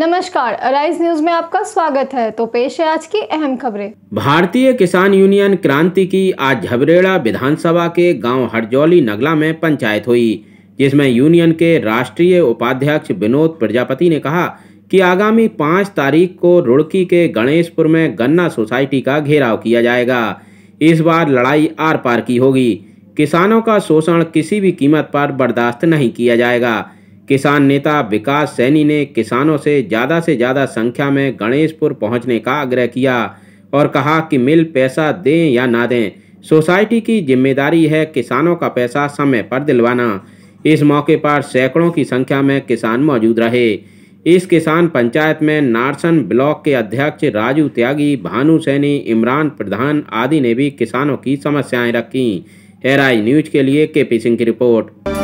नमस्कार arise news में आपका स्वागत है तो पेश है आज की अहम खबरें भारतीय किसान यूनियन क्रांति की आज झबरेड़ा विधानसभा के गांव हरजौली नगला में पंचायत हुई जिसमें यूनियन के राष्ट्रीय उपाध्यक्ष विनोद प्रजापति ने कहा कि आगामी पाँच तारीख को रुड़की के गणेशपुर में गन्ना सोसाइटी का घेराव किया जाएगा इस बार लड़ाई आर पार की होगी किसानों का शोषण किसी भी कीमत पर बर्दाश्त नहीं किया जाएगा किसान नेता विकास सैनी ने किसानों से ज़्यादा से ज़्यादा संख्या में गणेशपुर पहुंचने का आग्रह किया और कहा कि मिल पैसा दें या ना दें सोसाइटी की जिम्मेदारी है किसानों का पैसा समय पर दिलवाना इस मौके पर सैकड़ों की संख्या में किसान मौजूद रहे इस किसान पंचायत में नारसन ब्लॉक के अध्यक्ष राजू त्यागी भानु सैनी इमरान प्रधान आदि ने भी किसानों की समस्याएं रखीं एराई न्यूज के लिए के पी सिंह की रिपोर्ट